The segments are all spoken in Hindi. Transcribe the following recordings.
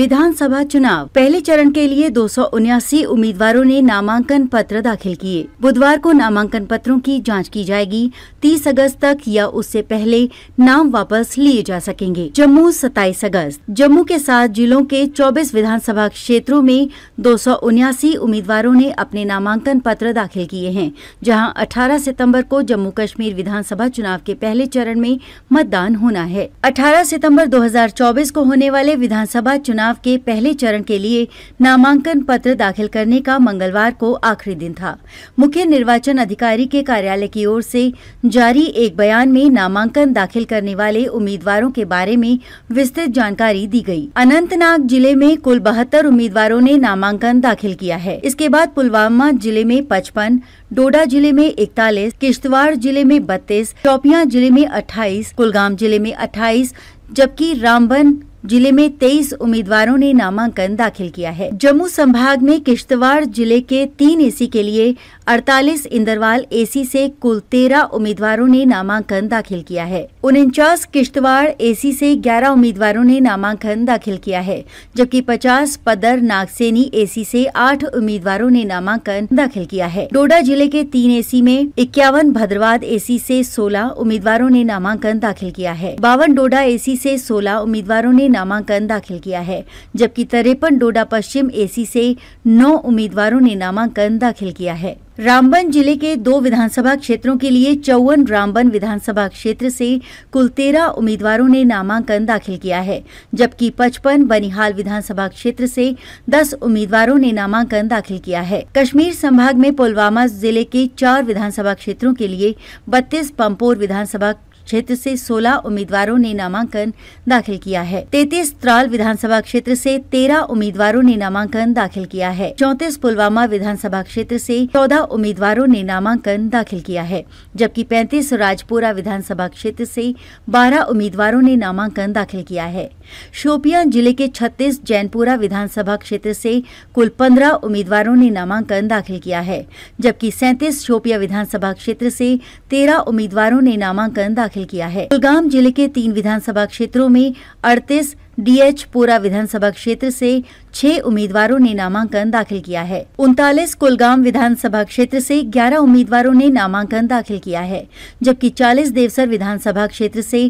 विधानसभा चुनाव पहले चरण के लिए दो उम्मीदवारों ने नामांकन पत्र दाखिल किए बुधवार को नामांकन पत्रों की जांच की जाएगी 30 अगस्त तक या उससे पहले नाम वापस लिए जा सकेंगे जम्मू 27 अगस्त जम्मू के सात जिलों के 24 विधानसभा क्षेत्रों में दो उम्मीदवारों ने अपने नामांकन पत्र दाखिल किए हैं जहाँ अठारह सितम्बर को जम्मू कश्मीर विधानसभा चुनाव के पहले चरण में मतदान होना है अठारह सितम्बर दो को होने वाले विधानसभा चुनाव चुनाव के पहले चरण के लिए नामांकन पत्र दाखिल करने का मंगलवार को आखिरी दिन था मुख्य निर्वाचन अधिकारी के कार्यालय की ओर से जारी एक बयान में नामांकन दाखिल करने वाले उम्मीदवारों के बारे में विस्तृत जानकारी दी गई। अनंतनाग जिले में कुल बहत्तर उम्मीदवारों ने नामांकन दाखिल किया है इसके बाद पुलवामा जिले में पचपन डोडा जिले में इकतालीस किश्तवाड़ जिले में बत्तीस चौपिया जिले में अट्ठाईस कुलगाम जिले में अट्ठाईस जबकि रामबन जिले में 23 उम्मीदवारों ने नामांकन दाखिल किया है जम्मू संभाग में किश्तवाड़ जिले के तीन एसी के लिए अड़तालीस इंदरवाल एसी से कुल तेरह उम्मीदवारों ने नामांकन दाखिल किया है उनचास किश्तवाड़ एसी से ग्यारह उम्मीदवारों ने नामांकन दाखिल किया है जबकि पचास पदर नागसेनी एसी से आठ उम्मीदवारों ने नामांकन दाखिल किया है डोडा जिले के तीन एसी में इक्यावन भद्रवाद एसी से सोलह उम्मीदवारों ने नामांकन दाखिल किया है बावन डोडा एसी से सोलह उम्मीदवारों ने नामांकन दाखिल किया है जबकि तिरपन डोडा पश्चिम एसी से नौ उम्मीदवारों ने नामांकन दाखिल किया है रामबन जिले के दो विधानसभा क्षेत्रों के लिए चौवन रामबन विधानसभा क्षेत्र से कुल तेरह उम्मीदवारों ने नामांकन दाखिल किया है जबकि पचपन बनिहाल विधानसभा क्षेत्र से दस उम्मीदवारों ने नामांकन दाखिल किया है कश्मीर संभाग में पुलवामा जिले के चार विधानसभा क्षेत्रों के लिए बत्तीस पंपोर विधानसभा क्षेत्र से 16 उम्मीदवारों ने नामांकन दाखिल किया है तैतीस त्राल विधानसभा क्षेत्र से 13 उम्मीदवारों ने नामांकन दाखिल किया है चौतीस पुलवामा विधानसभा क्षेत्र से 14 उम्मीदवारों ने नामांकन दाखिल किया है जबकि पैंतीस राजपुरा विधानसभा क्षेत्र से बारह उम्मीदवारों ने नामांकन दाखिल किया है शोपियां जिले के छत्तीस जैनपुरा विधानसभा क्षेत्र से कुल पंद्रह उम्मीदवारों ने नामांकन दाखिल किया है जबकि सैंतीस शोपिया विधानसभा क्षेत्र से तेरह उम्मीदवारों ने नामांकन दाखिल दाखिल किया है कुलगाम जिले के तीन विधानसभा क्षेत्रों में अड़तीस डीएच पूरा विधानसभा क्षेत्र से छह उम्मीदवारों ने नामांकन दाखिल किया है उनतालीस कुलगाम विधानसभा क्षेत्र से 11 उम्मीदवारों ने नामांकन दाखिल किया है जबकि 40 देवसर विधानसभा क्षेत्र से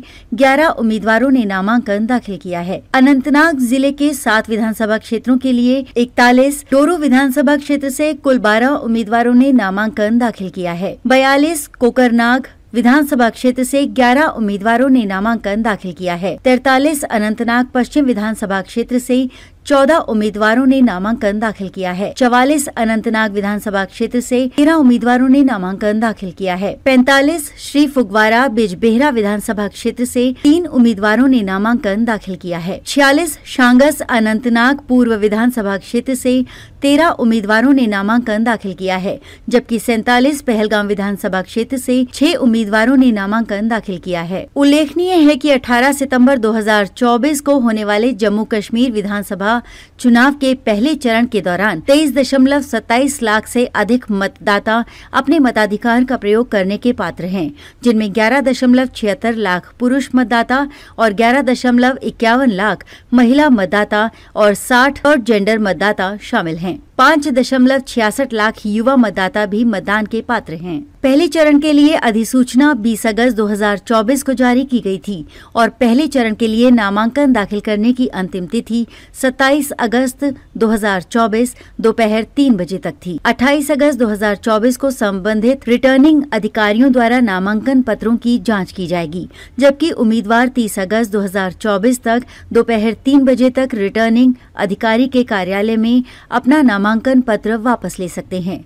11 उम्मीदवारों ने नामांकन दाखिल किया है अनंतनाग जिले के सात विधानसभा क्षेत्रों के लिए इकतालीस डोरू विधानसभा क्षेत्र से कुल बारह उम्मीदवारों ने नामांकन दाखिल किया है बयालीस कोकरनाग विधानसभा क्षेत्र से 11 उम्मीदवारों ने नामांकन दाखिल किया है तैतालीस अनंतनाग पश्चिम विधानसभा क्षेत्र से चौदह उम्मीदवारों ने नामांकन दाखिल किया है चवालीस अनंतनाग विधानसभा क्षेत्र से तेरह उम्मीदवारों ने नामांकन दाखिल किया है पैंतालीस श्री फुगवारा बिजबेहरा विधानसभा क्षेत्र से तीन उम्मीदवारों ने नामांकन दाखिल किया है छियालीस शांगस अनंतनाग पूर्व विधानसभा क्षेत्र से तेरह उम्मीदवारों ने नामांकन दाखिल किया है जबकि सैतालीस पहलगाम विधानसभा क्षेत्र से छह उम्मीदवारों ने नामांकन दाखिल किया है उल्लेखनीय है कि 18 सितंबर 2024 को होने वाले जम्मू कश्मीर विधानसभा अलावा चुनाव के पहले चरण के दौरान तेईस दशमलव सत्ताईस लाख से अधिक मतदाता अपने मताधिकार का प्रयोग करने के पात्र हैं जिनमें ग्यारह दशमलव छिहत्तर लाख पुरुष मतदाता और ग्यारह दशमलव इक्यावन लाख महिला मतदाता और साठ और जेंडर मतदाता शामिल हैं पाँच दशमलव छियासठ लाख युवा मतदाता भी मतदान के पात्र हैं पहले चरण के लिए अधिसूचना 20 अगस्त 2024 को जारी की गई थी और पहले चरण के लिए नामांकन दाखिल करने की अंतिम तिथि 27 अगस्त 2024 दोपहर तीन बजे तक थी 28 अगस्त 2024 को संबंधित रिटर्निंग अधिकारियों द्वारा नामांकन पत्रों की जाँच की जाएगी जबकि उम्मीदवार तीस अगस्त 2024 तक दोपहर तीन बजे तक रिटर्निंग अधिकारी के कार्यालय में अपना नामांकन नामांकन पत्र वापस ले सकते हैं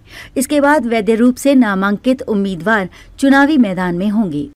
इसके बाद वैध रूप से नामांकित उम्मीदवार चुनावी मैदान में होंगे